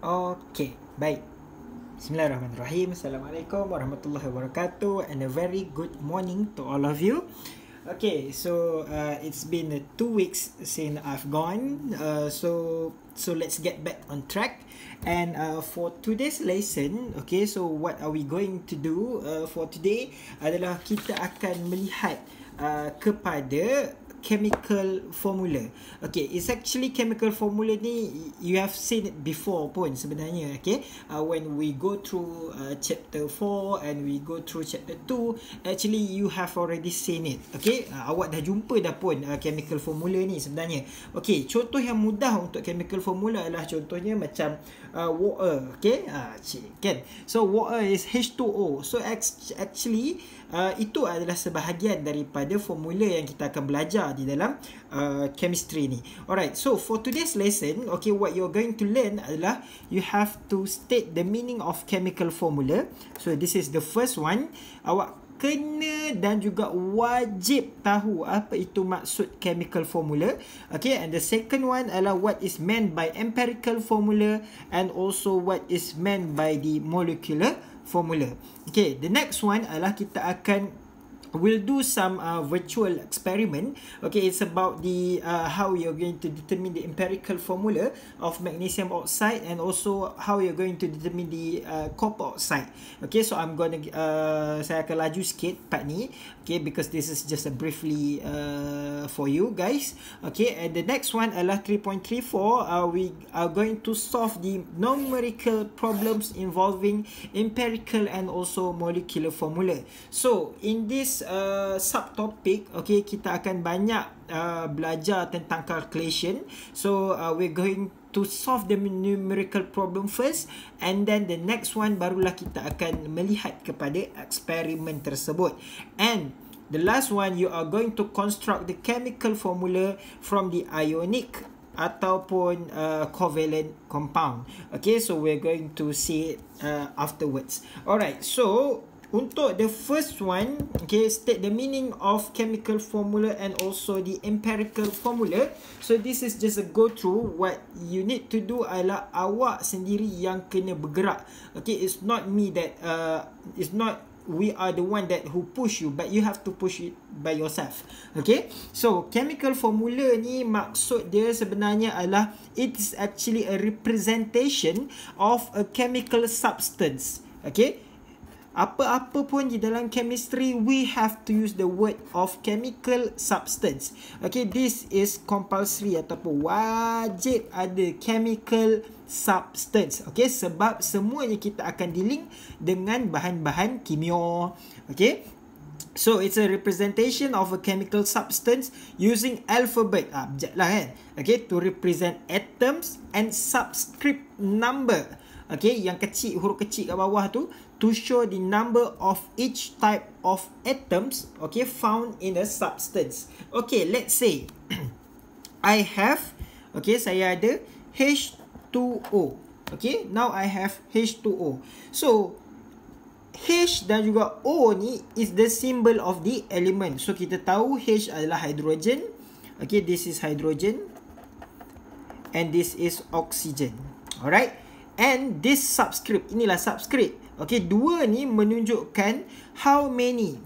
Okay, baik. Bismillahirrahmanirrahim. Assalamualaikum warahmatullahi wabarakatuh and a very good morning to all of you. Okay, so uh, it's been uh, two weeks since I've gone. Uh, so so let's get back on track. And uh, for today's lesson, okay, so what are we going to do uh, for today adalah kita akan melihat uh, kepada chemical formula. Okay, it's actually chemical formula ni you have seen it before pun sebenarnya. Okay, uh, when we go through uh, chapter 4 and we go through chapter 2, actually you have already seen it. Okay, uh, awak dah jumpa dah pun uh, chemical formula ni sebenarnya. Okay, contoh yang mudah untuk chemical formula adalah contohnya macam uh, Uh, water okay ah cik kan so water is H2O so actually uh, itu adalah sebahagian daripada formula yang kita akan belajar di dalam uh, chemistry ni alright so for today's lesson okay what you're going to learn adalah you have to state the meaning of chemical formula so this is the first one awak kena dan juga wajib tahu apa itu maksud chemical formula. Okay, and the second one adalah what is meant by empirical formula and also what is meant by the molecular formula. Okay, the next one adalah kita akan we'll do some uh, virtual experiment okay it's about the uh, how you're going to determine the empirical formula of magnesium oxide and also how you're going to determine the uh, copper oxide okay so i'm going to uh, saya akan laju sikit part ni okay because this is just a briefly uh, for you guys okay and the next one adalah 3.34 uh, we are going to solve the numerical problems involving empirical and also molecular formula so in this uh, subtopic okay kita akan banyak uh, belajar tentang calculation so uh, we're going to solve the numerical problem first and then the next one barulah kita akan melihat kepada eksperimen tersebut and the last one you are going to construct the chemical formula from the ionic ataupun uh, covalent compound okay so we're going to see it uh, afterwards alright so untuk the first one, okay, state the meaning of chemical formula and also the empirical formula. So this is just a go through. What you need to do adalah awak sendiri yang kena bergerak. Okay, it's not me that uh, it's not we are the one that who push you, but you have to push it by yourself. Okay, so chemical formula ni maksud dia sebenarnya adalah it is actually a representation of a chemical substance. Okay apa-apa pun di dalam chemistry we have to use the word of chemical substance okay this is compulsory ataupun wajib ada chemical substance okay sebab semuanya kita akan dealing dengan bahan-bahan kimia okay So it's a representation of a chemical substance using alphabet. Ah, lah kan? Okay, to represent atoms and subscript number. Okay, yang kecil, huruf kecil kat bawah tu to show the number of each type of atoms okay found in a substance okay let's say i have okay saya ada h2o okay now i have h2o so H dan juga O ni is the symbol of the element. So kita tahu H adalah hydrogen. Okay, this is hydrogen. And this is oxygen. Alright. And this subscript. Inilah subscript. Okay, dua ni menunjukkan how many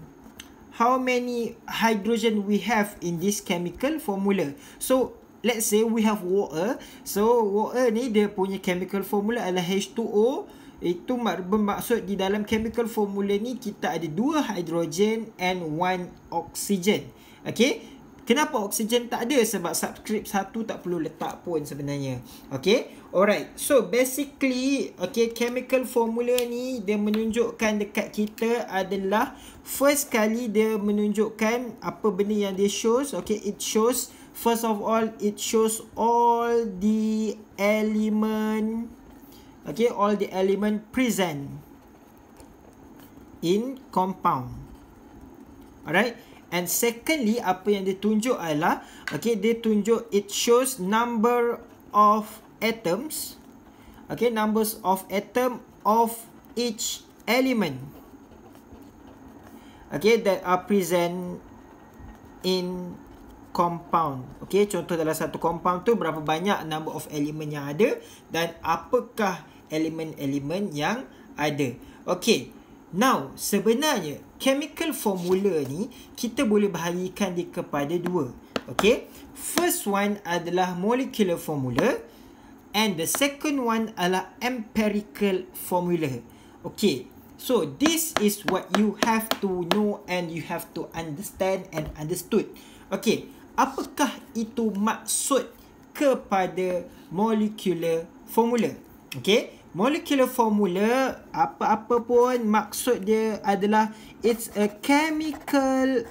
how many hydrogen we have in this chemical formula. So, let's say we have water. So, water ni dia punya chemical formula adalah H2O. Itu bermaksud di dalam chemical formula ni kita ada dua hydrogen and one oxygen. Okay, kenapa oksigen tak ada? Sebab subscript satu tak perlu letak pun sebenarnya. Okay, Alright, so basically, okay, chemical formula ni dia menunjukkan dekat kita adalah first kali dia menunjukkan apa benda yang dia shows, okay, it shows first of all, it shows all the element, okay, all the element present in compound. Alright, and secondly, apa yang dia tunjuk adalah, okay, dia tunjuk it shows number of atoms okay numbers of atom of each element okay that are present in compound okay contoh dalam satu compound tu berapa banyak number of element yang ada dan apakah element-element yang ada okay now sebenarnya chemical formula ni kita boleh bahagikan dia kepada dua okay first one adalah molecular formula and the second one adalah empirical formula okay so this is what you have to know and you have to understand and understood okay apakah itu maksud kepada molecular formula okay molecular formula apa-apa pun maksud dia adalah it's a chemical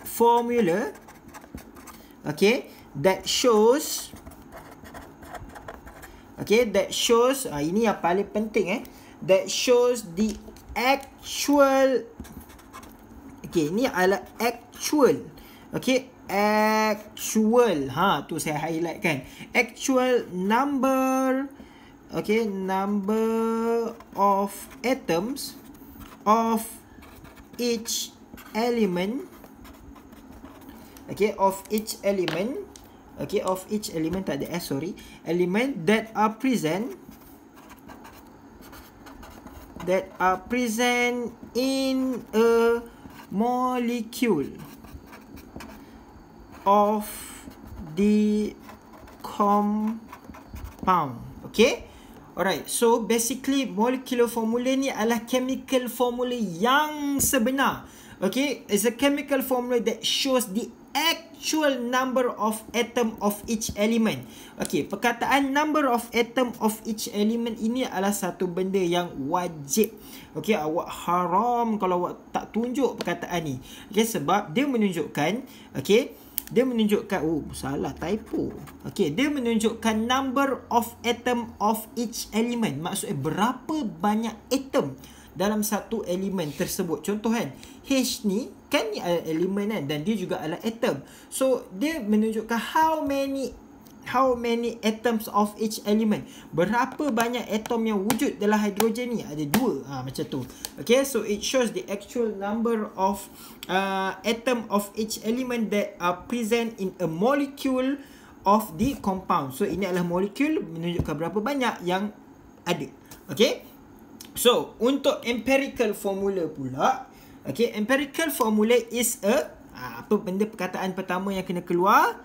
formula okay that shows okay that shows uh, ini yang paling penting eh that shows the actual okay ini adalah actual okay actual ha tu saya highlight kan actual number okay number of atoms of each element okay of each element okay of each element tak ada S sorry element that are present that are present in a molecule of the compound okay alright so basically molecular formula ni adalah chemical formula yang sebenar okay it's a chemical formula that shows the actual number of atom of each element. Okey, perkataan number of atom of each element ini adalah satu benda yang wajib. Okey, awak haram kalau awak tak tunjuk perkataan ni. Okey, sebab dia menunjukkan, okey, dia menunjukkan oh salah typo. Okey, dia menunjukkan number of atom of each element. Maksudnya berapa banyak atom dalam satu elemen tersebut. Contoh kan, H ni kan ni e- adalah elemen kan dan dia juga adalah atom so dia menunjukkan how many how many atoms of each element berapa banyak atom yang wujud dalam hidrogen ni ada dua ha, macam tu okay so it shows the actual number of uh, atom of each element that are present in a molecule of the compound so ini adalah molekul menunjukkan berapa banyak yang ada okay So, untuk empirical formula pula, Okay, empirical formula is a ah, apa benda perkataan pertama yang kena keluar?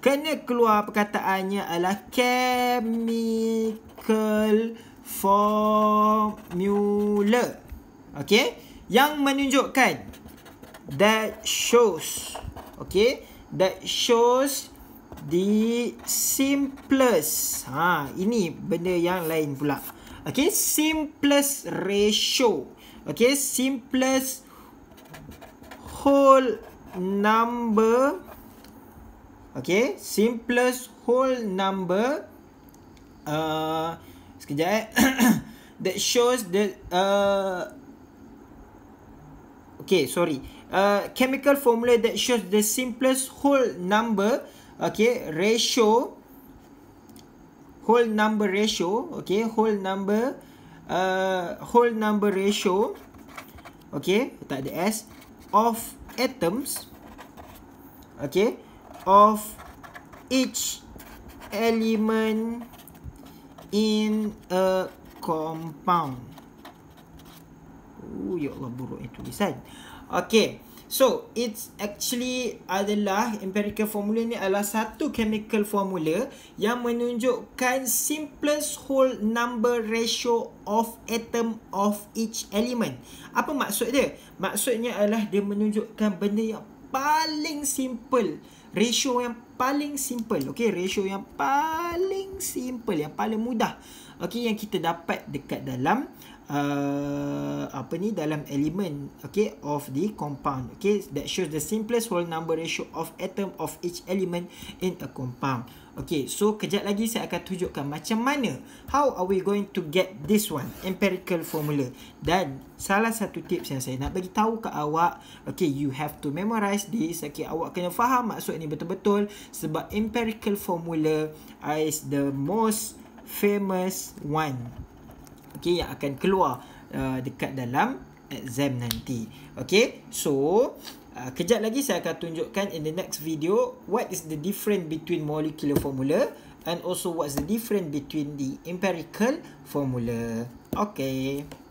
Kena keluar perkataannya adalah chemical formula. Okay, yang menunjukkan that shows. Okay, that shows the simplest. Ha, ini benda yang lain pula. Okay, simplest ratio. Okay, simplest whole number okay simplest whole number uh, sekejap eh that shows the uh, okay sorry uh, chemical formula that shows the simplest whole number okay ratio whole number ratio okay whole number uh, whole number ratio okay tak ada s of atoms okay of each element in a compound. Oh, ya Allah buruk itu. tulisan. Okay. So, it's actually adalah empirical formula ni adalah satu chemical formula yang menunjukkan simplest whole number ratio of atom of each element. Apa maksud dia? Maksudnya adalah dia menunjukkan benda yang paling simple. Ratio yang paling simple. Okay, ratio yang paling simple, yang paling mudah. Okay, yang kita dapat dekat dalam uh, apa ni dalam elemen okay of the compound okay that shows the simplest whole number ratio of atom of each element in a compound okay so kejap lagi saya akan tunjukkan macam mana how are we going to get this one empirical formula dan salah satu tips yang saya nak bagi tahu ke awak okay you have to memorize this okay awak kena faham maksud ni betul-betul sebab empirical formula is the most famous one okay, yang akan keluar uh, dekat dalam exam nanti. Okay, so uh, kejap lagi saya akan tunjukkan in the next video what is the difference between molecular formula and also what's the difference between the empirical formula. Okay.